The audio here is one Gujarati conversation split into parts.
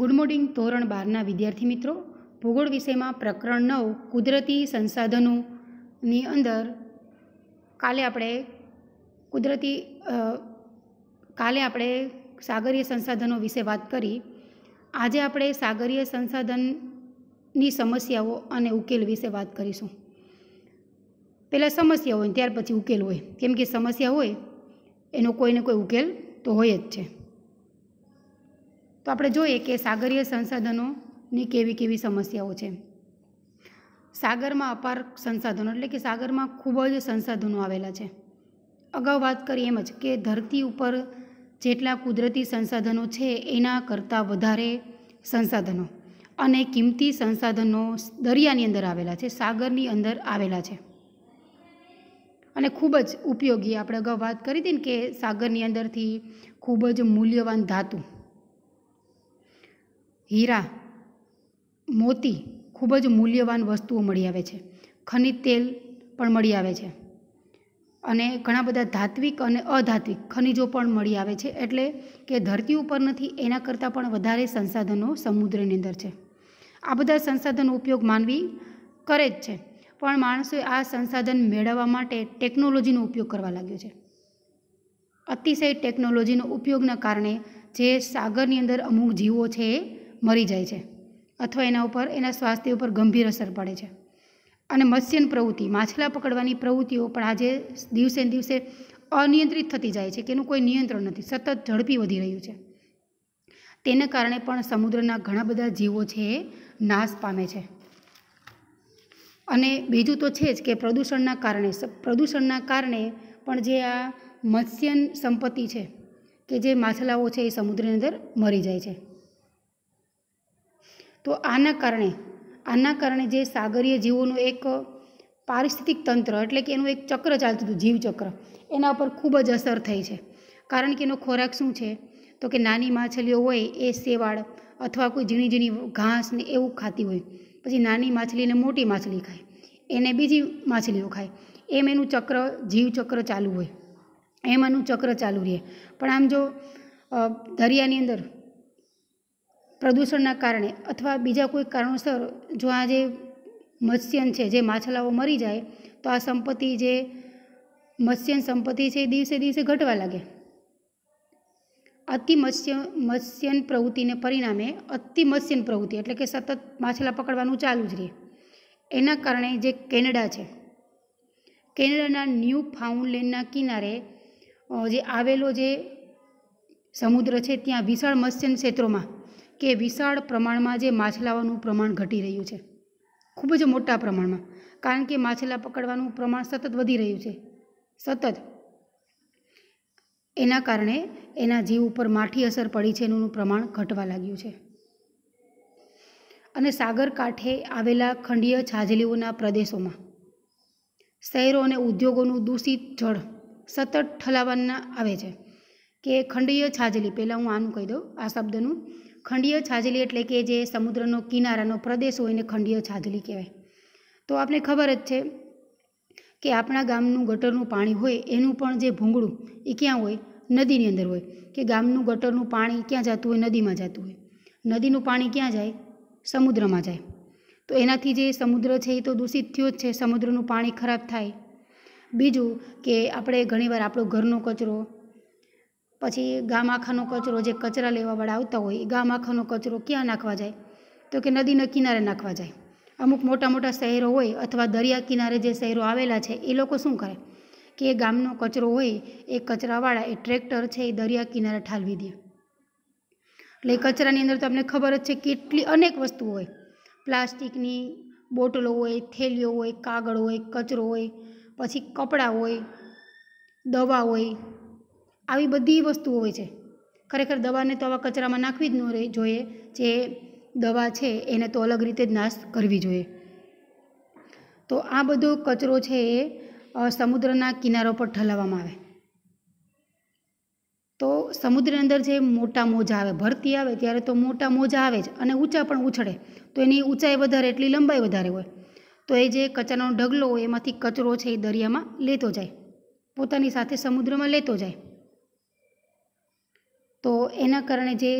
ગુડ મોર્નિંગ ધોરણ બારના વિદ્યાર્થી મિત્રો ભૂગોળ વિષયમાં પ્રકરણ નવ કુદરતી સંસાધનોની અંદર કાલે આપણે કુદરતી કાલે આપણે સાગરીય સંસાધનો વિશે વાત કરી આજે આપણે સાગરીય સંસાધનની સમસ્યાઓ અને ઉકેલ વિશે વાત કરીશું પહેલાં સમસ્યા હોય ત્યાર પછી ઉકેલ હોય કેમ કે સમસ્યા હોય એનો કોઈને કોઈ ઉકેલ તો હોય જ છે તો આપણે જોઈએ કે સાગરીય સંસાધનોની કેવી કેવી સમસ્યાઓ છે સાગરમાં અપાર સંસાધનો એટલે કે સાગરમાં ખૂબ જ સંસાધનો આવેલા છે અગાઉ વાત કરી એમ જ કે ધરતી ઉપર જેટલા કુદરતી સંસાધનો છે એના કરતાં વધારે સંસાધનો અને કિંમતી સંસાધનો દરિયાની અંદર આવેલા છે સાગરની અંદર આવેલા છે અને ખૂબ જ ઉપયોગી આપણે અગાઉ વાત કરી હતી ને કે સાગરની અંદરથી ખૂબ જ મૂલ્યવાન ધાતુ હીરા મોતી ખૂબ જ મૂલ્યવાન વસ્તુઓ મળી આવે છે ખનિજ તેલ પણ મળી આવે છે અને ઘણા બધા ધાત્વિક અને અધાત્વિક ખનિજો પણ મળી આવે છે એટલે કે ધરતી ઉપર નથી એના કરતાં પણ વધારે સંસાધનો સમુદ્રની અંદર છે આ બધા સંસાધનો ઉપયોગ માનવી કરે જ છે પણ માણસોએ આ સંસાધન મેળવવા માટે ટેકનોલોજીનો ઉપયોગ કરવા લાગ્યો છે અતિશય ટેકનોલોજીનો ઉપયોગના કારણે જે સાગરની અંદર અમુક જીવો છે એ મરી જાય છે અથવા એના ઉપર એના સ્વાસ્થ્ય ઉપર ગંભીર અસર પડે છે અને મત્સ્યન પ્રવૃત્તિ માછલા પકડવાની પ્રવૃત્તિઓ પણ આજે દિવસે દિવસે અનિયંત્રિત થતી જાય છે કે એનું કોઈ નિયંત્રણ નથી સતત ઝડપી વધી રહ્યું છે તેને કારણે પણ સમુદ્રના ઘણા બધા જીવો છે એ નાશ પામે છે અને બીજું તો છે જ કે પ્રદૂષણના કારણે પ્રદૂષણના કારણે પણ જે આ મત્સ્યન સંપત્તિ છે કે જે માછલાઓ છે એ સમુદ્રની અંદર મરી જાય છે તો આના કારણે આના કારણે જે સાગરીય જીવોનું એક પારિસ્થિતિક તંત્ર એટલે કે એનું એક ચક્ર ચાલતું હતું જીવચક્ર એના ઉપર ખૂબ જ અસર થઈ છે કારણ કે એનો ખોરાક શું છે તો કે નાની માછલીઓ હોય એ શેવાળ અથવા કોઈ ઝીણી ઝીણી ઘાસ ને એવું ખાતી હોય પછી નાની માછલીને મોટી માછલી ખાય એને બીજી માછલીઓ ખાય એમ એનું ચક્ર જીવચક્ર ચાલુ હોય એમ એનું ચક્ર ચાલુ રહે પણ આમ જો દરિયાની અંદર પ્રદૂષણના કારણે અથવા બીજા કોઈ કારણોસર જો આ જે મત્સ્યન છે જે માછલાઓ મરી જાય તો આ સંપત્તિ જે મત્સ્યન સંપત્તિ છે એ દિવસે દિવસે ઘટવા લાગે અતિ મત્સ્ય મત્સ્યન પ્રવૃત્તિને પરિણામે અતિ મત્સ્યન પ્રવૃત્તિ એટલે કે સતત માછલા પકડવાનું ચાલુ જ રહે એના કારણે જે કેનેડા છે કેનેડાના ન્યૂ ફાઉન્ડલેન્ડના કિનારે જે આવેલો જે સમુદ્ર છે ત્યાં વિશાળ મત્સ્યન ક્ષેત્રોમાં કે વિશાળ પ્રમાણમાં જે માછલાઓનું પ્રમાણ ઘટી રહ્યું છે ખૂબ જ મોટા પ્રમાણમાં કારણ કે માછલા પકડવાનું પ્રમાણ સતત વધી રહ્યું છે સતત એના કારણે એના જીવ ઉપર માઠી અસર પડી છે એનું પ્રમાણ ઘટવા લાગ્યું છે અને સાગર કાંઠે આવેલા ખંડીય છાજલીઓના પ્રદેશોમાં શહેરો અને ઉદ્યોગોનું દૂષિત જળ સતત ઠલાવવાના આવે છે કે ખંડીય છાજલી પહેલાં હું આનું કહી દઉં આ શબ્દનું ખંડીય છાજલી એટલે કે જે સમુદ્રનો કિનારાનો પ્રદેશ હોય એને ખંડીય છાજલી કહેવાય તો આપણે ખબર જ છે કે આપણા ગામનું ગટરનું પાણી હોય એનું પણ જે ભૂંગળું એ ક્યાં હોય નદીની અંદર હોય કે ગામનું ગટરનું પાણી ક્યાં જતું હોય નદીમાં જતું હોય નદીનું પાણી ક્યાં જાય સમુદ્રમાં જાય તો એનાથી જે સમુદ્ર છે એ તો દૂષિત થયો જ છે સમુદ્રનું પાણી ખરાબ થાય બીજું કે આપણે ઘણીવાર આપણો ઘરનો કચરો પછી ગામ આખાનો કચરો જે કચરા લેવાવાળા આવતા હોય એ ગામ આખાનો કચરો ક્યાં નાખવા જાય તો કે નદીના કિનારે નાખવા જાય અમુક મોટા મોટા શહેરો હોય અથવા દરિયા કિનારે જે શહેરો આવેલા છે એ લોકો શું કરે કે ગામનો કચરો હોય એ કચરાવાળા એ ટ્રેક્ટર છે એ દરિયા કિનારે ઠાલવી દે એટલે કચરાની અંદર તો આપણે ખબર જ છે કેટલી અનેક વસ્તુ હોય પ્લાસ્ટિકની બોટલો હોય થેલીઓ હોય કાગળ હોય કચરો હોય પછી કપડાં હોય દવા હોય આવી બધી વસ્તુઓ હોય છે ખરેખર દવાને તો આવા કચરામાં નાખવી જ ન જોઈએ જે દવા છે એને તો અલગ રીતે જ નાશ કરવી જોઈએ તો આ બધો કચરો છે એ સમુદ્રના કિનારો પર ઠલાવવામાં આવે તો સમુદ્રની અંદર જે મોટા મોજા આવે ભરતી આવે ત્યારે તો મોટા મોજા આવે જ અને ઊંચા પણ ઉછળે તો એની ઊંચાઈ વધારે એટલી લંબાઈ વધારે હોય તો એ જે કચરાનો ઢગલો હોય એમાંથી કચરો છે એ દરિયામાં લેતો જાય પોતાની સાથે સમુદ્રમાં લેતો જાય તો એના કારણે જે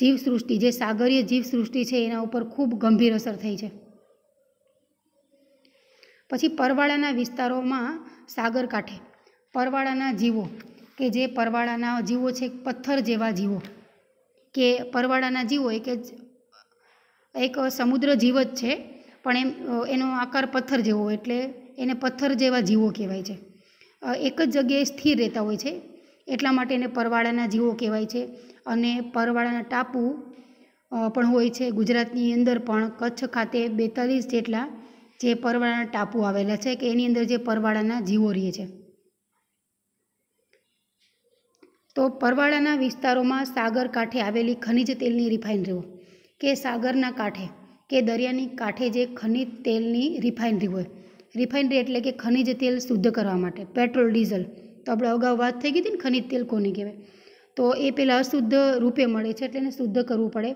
જીવસૃષ્ટિ જે સાગરીય જીવસૃષ્ટિ છે એના ઉપર ખૂબ ગંભીર અસર થઈ છે પછી પરવાળાના વિસ્તારોમાં સાગર કાંઠે પરવાળાના જીવો કે જે પરવાળાના જીવો છે પથ્થર જેવા જીવો કે પરવાળાના જીવો એક એક સમુદ્ર જીવ જ છે પણ એમ એનો આકાર પથ્થર જેવો એટલે એને પથ્થર જેવા જીવો કહેવાય છે એક જ જગ્યાએ સ્થિર રહેતા હોય છે એટલા માટે એને પરવાળાના જીવો કહેવાય છે અને પરવાળાના ટાપુ પણ હોય છે ગુજરાતની અંદર પણ કચ્છ ખાતે બેતાલીસ જેટલા જે પરવાળાના ટાપુ આવેલા છે કે એની અંદર જે પરવાળાના જીવો રહે છે તો પરવાળાના વિસ્તારોમાં સાગર કાંઠે આવેલી ખનિજ તેલની રિફાઇનરીઓ કે સાગરના કાંઠે કે દરિયાની કાંઠે જે ખનિજ તેલની રિફાઇનરી હોય રિફાઇનરી એટલે કે ખનિજ તેલ શુદ્ધ કરવા માટે પેટ્રોલ ડીઝલ તો આપણે અગાઉ વાત થઈ ગઈ હતી ને ખનિજ તેલ કોને કહેવાય તો એ પહેલાં અશુદ્ધ રૂપે મળે છે એટલે એને શુદ્ધ કરવું પડે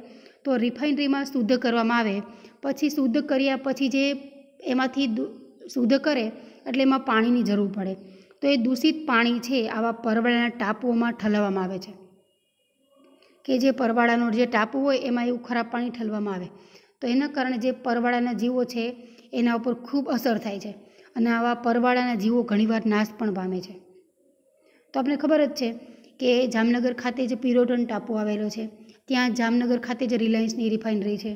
તો રિફાઇનરીમાં શુદ્ધ કરવામાં આવે પછી શુદ્ધ કર્યા પછી જે એમાંથી શુદ્ધ કરે એટલે એમાં પાણીની જરૂર પડે તો એ દૂષિત પાણી છે આવા પરવાળાના ટાપુઓમાં ઠલવવામાં આવે છે કે જે પરવાળાનો જે ટાપુ હોય એમાં એવું ખરાબ પાણી ઠલવામાં આવે તો એના કારણે જે પરવાળાના જીવો છે એના ઉપર ખૂબ અસર થાય છે અને આવા પરવાળાના જીવો ઘણીવાર નાશ પણ પામે છે તો આપણે ખબર જ છે કે જામનગર ખાતે જે પિરોટન ટાપુ આવેલો છે ત્યાં જામનગર ખાતે જે રિલાયન્સની રિફાઇનરી છે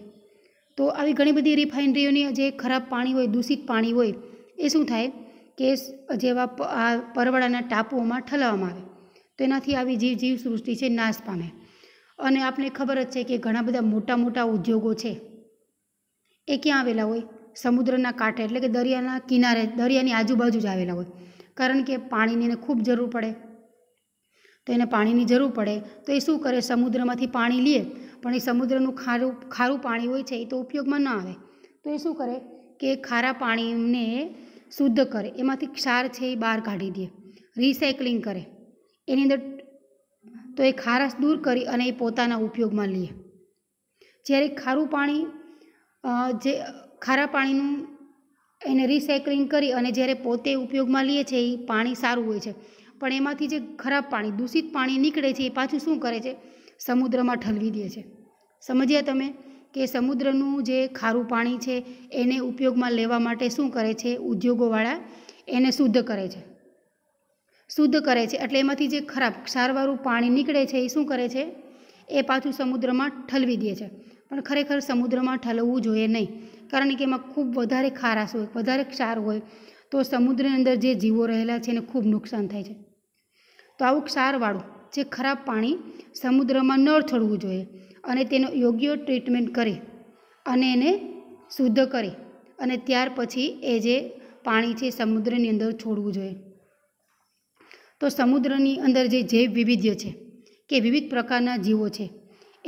તો આવી ઘણી બધી રિફાઇનરીઓની જે ખરાબ પાણી હોય દૂષિત પાણી હોય એ શું થાય કે જેવા આ પરવાળાના ટાપુઓમાં ઠલાવવામાં આવે તો એનાથી આવી જીવ જીવ સૃષ્ટિ છે નાશ પામે અને આપણે ખબર જ છે કે ઘણા બધા મોટા મોટા ઉદ્યોગો છે એ ક્યાં આવેલા હોય સમુદ્રના કાંઠે એટલે કે દરિયાના કિનારે દરિયાની આજુબાજુ જ આવેલા હોય કારણ કે પાણીની એને ખૂબ જરૂર પડે તો એને પાણીની જરૂર પડે તો એ શું કરે સમુદ્રમાંથી પાણી લે પણ એ સમુદ્રનું ખારું ખારું પાણી હોય છે એ તો ઉપયોગમાં ન આવે તો એ શું કરે કે ખારા પાણીને શુદ્ધ કરે એમાંથી ક્ષાર છે એ બહાર કાઢી દે રિસાયકલિંગ કરે એની અંદર તો એ ખારાશ દૂર કરી અને એ પોતાના ઉપયોગમાં લે જ્યારે ખારું પાણી જે ખારા પાણીનું એને રિસાયકલિંગ કરી અને જ્યારે પોતે ઉપયોગમાં લઈએ છીએ એ પાણી સારું હોય છે પણ એમાંથી જે ખરાબ પાણી દૂષિત પાણી નીકળે છે એ પાછું શું કરે છે સમુદ્રમાં ઠલવી દે છે સમજ્યા તમે કે સમુદ્રનું જે ખારું પાણી છે એને ઉપયોગમાં લેવા માટે શું કરે છે ઉદ્યોગોવાળા એને શુદ્ધ કરે છે શુદ્ધ કરે છે એટલે એમાંથી જે ખરાબ ક્ષારવાળું પાણી નીકળે છે એ શું કરે છે એ પાછું સમુદ્રમાં ઠલવી દે છે પણ ખરેખર સમુદ્રમાં ઠલવવું જોઈએ નહીં કારણ કે એમાં ખૂબ વધારે ખારાશ હોય વધારે ક્ષાર હોય તો સમુદ્રની અંદર જે જીવો રહેલા છે એને ખૂબ નુકસાન થાય છે તો આવું ક્ષારવાળું જે ખરાબ પાણી સમુદ્રમાં ન છોડવું જોઈએ અને તેનો યોગ્ય ટ્રીટમેન્ટ કરે અને એને શુદ્ધ કરે અને ત્યાર પછી એ જે પાણી છે સમુદ્રની અંદર છોડવું જોઈએ તો સમુદ્રની અંદર જે જૈવ વૈવિધ્ય છે કે વિવિધ પ્રકારના જીવો છે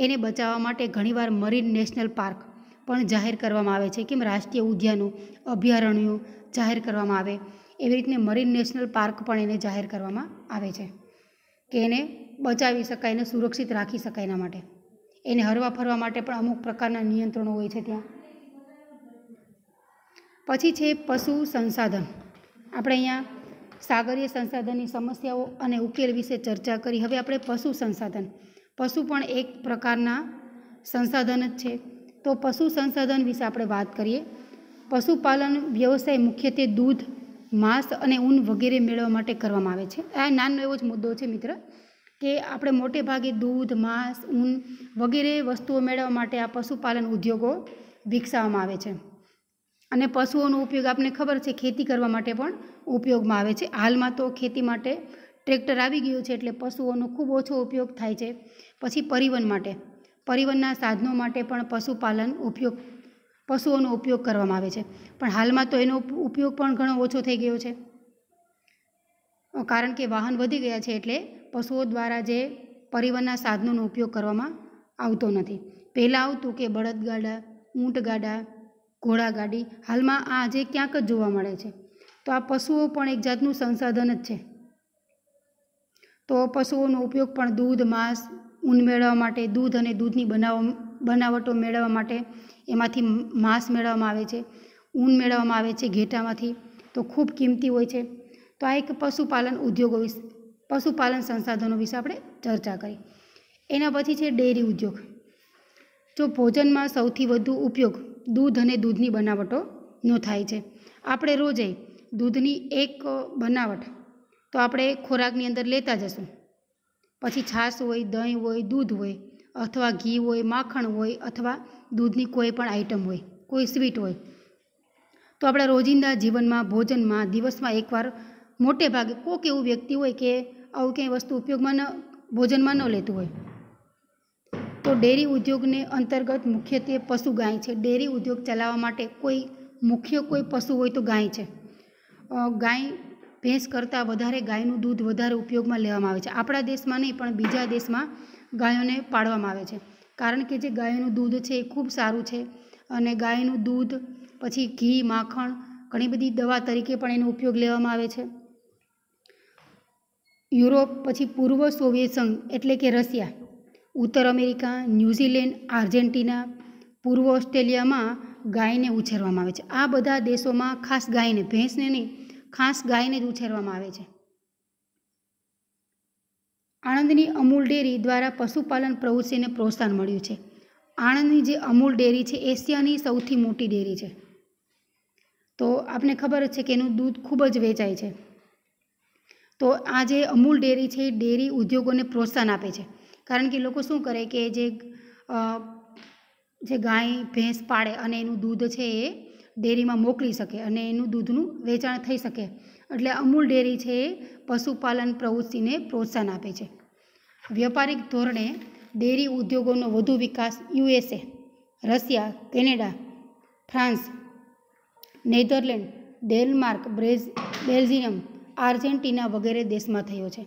એને બચાવવા માટે ઘણીવાર મરીન નેશનલ પાર્ક પણ જાહેર કરવામાં આવે છે કેમ રાષ્ટ્રીય ઉદ્યાનો અભયારણ્યો જાહેર કરવામાં આવે એવી રીતને મરીન નેશનલ પાર્ક પણ એને જાહેર કરવામાં આવે છે કે એને બચાવી શકાય એને સુરક્ષિત રાખી શકાય એના માટે એને હરવા ફરવા માટે પણ અમુક પ્રકારના નિયંત્રણો હોય છે ત્યાં પછી છે પશુ સંસાધન આપણે અહીંયા સાગરીય સંસાધનની સમસ્યાઓ અને ઉકેલ વિશે ચર્ચા કરી હવે આપણે પશુ સંસાધન પશુ પણ એક પ્રકારના સંસાધન જ છે તો પશુ સંસાધન વિશે આપણે વાત કરીએ પશુપાલન વ્યવસાય મુખ્યત્વે દૂધ માંસ અને ઊન વગેરે મેળવવા માટે કરવામાં આવે છે આ નાનો એવો જ મુદ્દો છે મિત્ર કે આપણે મોટે ભાગે દૂધ માંસ ઊન વગેરે વસ્તુઓ મેળવવા માટે આ પશુપાલન ઉદ્યોગો વિકસાવવામાં આવે છે અને પશુઓનો ઉપયોગ આપણને ખબર છે ખેતી કરવા માટે પણ ઉપયોગમાં આવે છે હાલમાં તો ખેતી માટે ટ્રેક્ટર આવી ગયું છે એટલે પશુઓનો ખૂબ ઓછો ઉપયોગ થાય છે પછી પરિવહન માટે પરિવહનના સાધનો માટે પણ પશુપાલન ઉપયોગ પશુઓનો ઉપયોગ કરવામાં આવે છે પણ હાલમાં તો એનો ઉપયોગ પણ ઘણો ઓછો થઈ ગયો છે કારણ કે વાહન વધી ગયા છે એટલે પશુઓ દ્વારા જે પરિવહનના સાધનોનો ઉપયોગ કરવામાં આવતો નથી પહેલાં આવતું કે બળદગાડા ઊંટગાડા ઘોડાગાડી હાલમાં આ જે ક્યાંક જ જોવા મળે છે તો આ પશુઓ પણ એક જાતનું સંસાધન જ છે તો પશુઓનો ઉપયોગ પણ દૂધ માંસ ઊન મેળવવા માટે દૂધ અને દૂધની બનાવ બનાવટો મેળવવા માટે એમાંથી માંસ મેળવવામાં આવે છે ઊન મેળવવામાં આવે છે ઘેટામાંથી તો ખૂબ કિંમતી હોય છે તો આ એક પશુપાલન ઉદ્યોગો વિશે પશુપાલન સંસાધનો વિશે આપણે ચર્ચા કરી એના પછી છે ડેરી ઉદ્યોગ જો ભોજનમાં સૌથી વધુ ઉપયોગ દૂધ અને દૂધની બનાવટોનો થાય છે આપણે રોજે દૂધની એક બનાવટ તો આપણે ખોરાકની અંદર લેતા જશું પછી છાશ હોય દહીં હોય દૂધ હોય અથવા ઘી હોય માખણ હોય અથવા દૂધની કોઈ પણ આઈટમ હોય કોઈ સ્વીટ હોય તો આપણા રોજિંદા જીવનમાં ભોજનમાં દિવસમાં એકવાર મોટે ભાગે કોઈક એવું વ્યક્તિ હોય કે આવું કંઈ વસ્તુ ઉપયોગમાં ન ભોજનમાં ન લેતું હોય તો ડેરી ઉદ્યોગને અંતર્ગત મુખ્યત્વે પશુ ગાય છે ડેરી ઉદ્યોગ ચલાવવા માટે કોઈ મુખ્ય કોઈ પશુ હોય તો ગાય છે ગાય ભેંસ કરતાં વધારે ગાયનું દૂધ વધારે ઉપયોગમાં લેવામાં આવે છે આપણા દેશમાં નહીં પણ બીજા દેશમાં ગાયોને પાડવામાં આવે છે કારણ કે જે ગાયનું દૂધ છે એ ખૂબ સારું છે અને ગાયનું દૂધ પછી ઘી માખણ ઘણી બધી દવા તરીકે પણ એનો ઉપયોગ લેવામાં આવે છે યુરોપ પછી પૂર્વ સોવિયત સંઘ એટલે કે રશિયા ઉત્તર અમેરિકા ન્યૂઝીલેન્ડ આર્જેન્ટિના પૂર્વ ઓસ્ટ્રેલિયામાં ગાયને ઉછેરવામાં આવે છે આ બધા દેશોમાં ખાસ ગાયને ભેંસને નહીં ખાસ ગાયને જ ઉછેરવામાં આવે છે આણંદની અમૂલ ડેરી દ્વારા પશુપાલન પ્રવૃત્તિને પ્રોત્સાહન મળ્યું છે આણંદની જે અમૂલ ડેરી છે એશિયાની સૌથી મોટી ડેરી છે તો આપને ખબર જ છે કે એનું દૂધ ખૂબ જ વેચાય છે તો આ જે અમૂલ ડેરી છે એ ડેરી ઉદ્યોગોને પ્રોત્સાહન આપે છે કારણ કે લોકો શું કરે કે જે જે ગાય ભેંસ પાડે અને એનું દૂધ છે એ ડેરીમાં મોકલી શકે અને એનું દૂધનું વેચાણ થઈ શકે એટલે અમૂલ ડેરી છે એ પશુપાલન પ્રવૃત્તિને પ્રોત્સાહન આપે છે વ્યાપારિક ધોરણે ડેરી ઉદ્યોગોનો વધુ વિકાસ USA Russia Canada France Netherland Denmark Brazil Belgium Argentina વગેરે દેશમાં થયો છે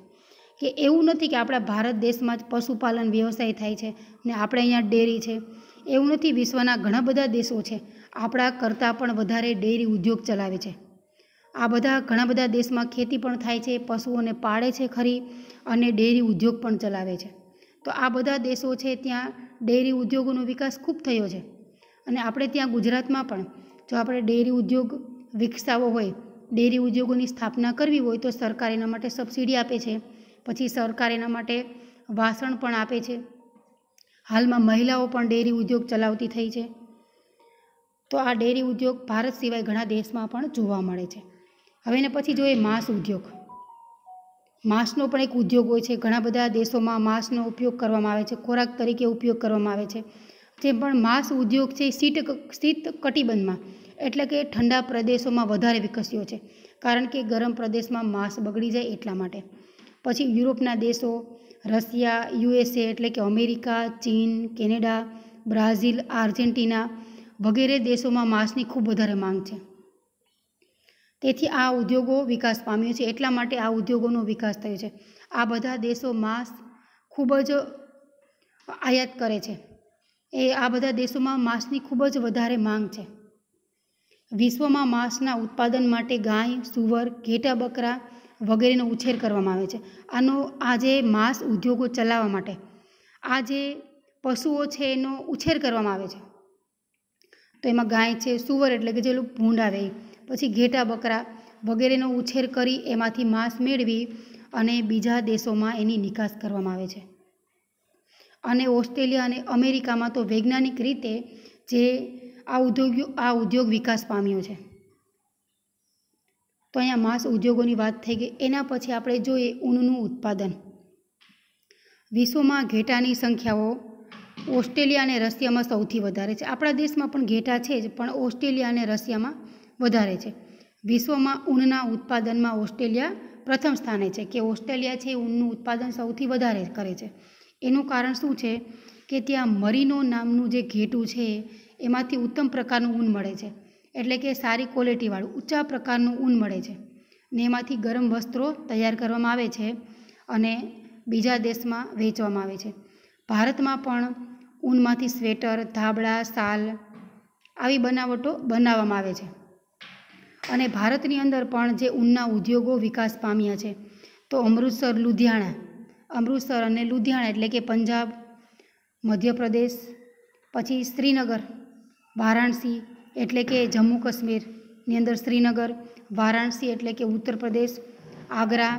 કે એવું નથી કે આપણા ભારત દેશમાં જ પશુપાલન વ્યવસાય થાય છે ને આપણે અહીંયા ડેરી છે એવું નથી વિશ્વના ઘણા બધા દેશો છે આપણા કરતાં પણ વધારે ડેરી ઉદ્યોગ ચલાવે છે આ બધા ઘણા બધા દેશમાં ખેતી પણ થાય છે પશુઓને પાળે છે ખરી અને ડેરી ઉદ્યોગ પણ ચલાવે છે તો આ બધા દેશો છે ત્યાં ડેરી ઉદ્યોગોનો વિકાસ ખૂબ થયો છે અને આપણે ત્યાં ગુજરાતમાં પણ જો આપણે ડેરી ઉદ્યોગ વિકસાવવો હોય ડેરી ઉદ્યોગોની સ્થાપના કરવી હોય તો સરકાર એના માટે સબસિડી આપે છે પછી સરકાર એના માટે વાસણ પણ આપે છે હાલમાં મહિલાઓ પણ ડેરી ઉદ્યોગ ચલાવતી થઈ છે તો આ ડેરી ઉદ્યોગ ભારત સિવાય ઘણા દેશમાં પણ જોવા મળે છે હવે ને પછી જોઈએ માંસ ઉદ્યોગ માંસનો પણ એક ઉદ્યોગ હોય છે ઘણા બધા દેશોમાં માંસનો ઉપયોગ કરવામાં આવે છે ખોરાક તરીકે ઉપયોગ કરવામાં આવે છે જે પણ માંસ ઉદ્યોગ છે શીત શીત કટિબંધમાં એટલે કે ઠંડા પ્રદેશોમાં વધારે વિકસ્યો છે કારણ કે ગરમ પ્રદેશમાં માંસ બગડી જાય એટલા માટે પછી યુરોપના દેશો રશિયા યુએસએ એટલે કે અમેરિકા ચીન કેનેડા બ્રાઝિલ આર્જેન્ટિના વગેરે દેશોમાં માંસની ખૂબ વધારે માંગ છે તેથી આ ઉદ્યોગો વિકાસ પામ્યો છે એટલા માટે આ ઉદ્યોગોનો વિકાસ થયો છે આ બધા દેશો માંસ ખૂબ જ આયાત કરે છે એ આ બધા દેશોમાં માંસની ખૂબ જ વધારે માંગ છે વિશ્વમાં માંસના ઉત્પાદન માટે ગાય સુવર ઘેટા બકરા વગેરેનો ઉછેર કરવામાં આવે છે આનો આ જે માંસ ઉદ્યોગો ચલાવવા માટે આ જે પશુઓ છે એનો ઉછેર કરવામાં આવે છે તો એમાં ગાય છે સુવર એટલે કે જે લોકો ભૂંડાવે પછી ઘેટા બકરા વગેરેનો ઉછેર કરી એમાંથી માંસ મેળવી અને બીજા દેશોમાં એની નિકાસ કરવામાં આવે છે અને ઓસ્ટ્રેલિયા અને અમેરિકામાં તો વૈજ્ઞાનિક રીતે જે આ ઉદ્યોગ આ ઉદ્યોગ વિકાસ પામ્યો છે તો અહીંયા માંસ ઉદ્યોગોની વાત થઈ ગઈ એના પછી આપણે જોઈએ ઊનનું ઉત્પાદન વિશ્વમાં ઘેટાની સંખ્યાઓ ઓસ્ટ્રેલિયા અને રશિયામાં સૌથી વધારે છે આપણા દેશમાં પણ ઘેટા છે જ પણ ઓસ્ટ્રેલિયા અને રશિયામાં વધારે છે વિશ્વમાં ઊનના ઉત્પાદનમાં ઓસ્ટ્રેલિયા પ્રથમ સ્થાને છે કે ઓસ્ટ્રેલિયા છે ઊનનું ઉત્પાદન સૌથી વધારે કરે છે એનું કારણ શું છે કે ત્યાં મરીનો નામનું જે ઘેટું છે એમાંથી ઉત્તમ પ્રકારનું ઊન મળે છે એટલે કે સારી ક્વોલિટીવાળું ઊંચા પ્રકારનું ઊન મળે છે ને એમાંથી ગરમ વસ્ત્રો તૈયાર કરવામાં આવે છે અને બીજા દેશમાં વેચવામાં આવે છે ભારતમાં પણ ઊનમાંથી સ્વેટર ધાબળા શાલ આવી બનાવટો બનાવવામાં આવે છે અને ભારતની અંદર પણ જે ઊનના ઉદ્યોગો વિકાસ પામ્યા છે તો અમૃતસર લુધિયાણા અમૃતસર અને લુધિયાણા એટલે કે પંજાબ મધ્યપ્રદેશ પછી શ્રીનગર વારાણસી એટલે કે જમ્મુ કાશ્મીરની અંદર શ્રીનગર વારાણસી એટલે કે ઉત્તર પ્રદેશ આગ્રા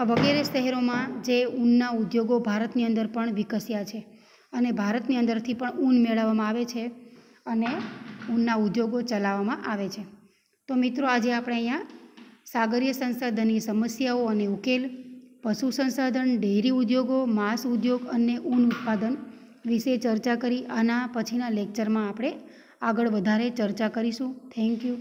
આ વગેરે શહેરોમાં જે ઊનના ઉદ્યોગો ભારતની અંદર પણ વિકસ્યા છે અને ભારતની અંદરથી પણ ઊન મેળવવામાં આવે છે અને ઊનના ઉદ્યોગો ચલાવવામાં આવે છે તો મિત્રો આજે આપણે અહીંયા સાગરીય સંસાધનની સમસ્યાઓ અને ઉકેલ પશુ સંસાધન ડેરી ઉદ્યોગો માંસ ઉદ્યોગ અને ઊન ઉત્પાદન વિશે ચર્ચા કરી આના પછીના લેક્ચરમાં આપણે આગળ વધારે ચર્ચા કરીશું થેન્ક યુ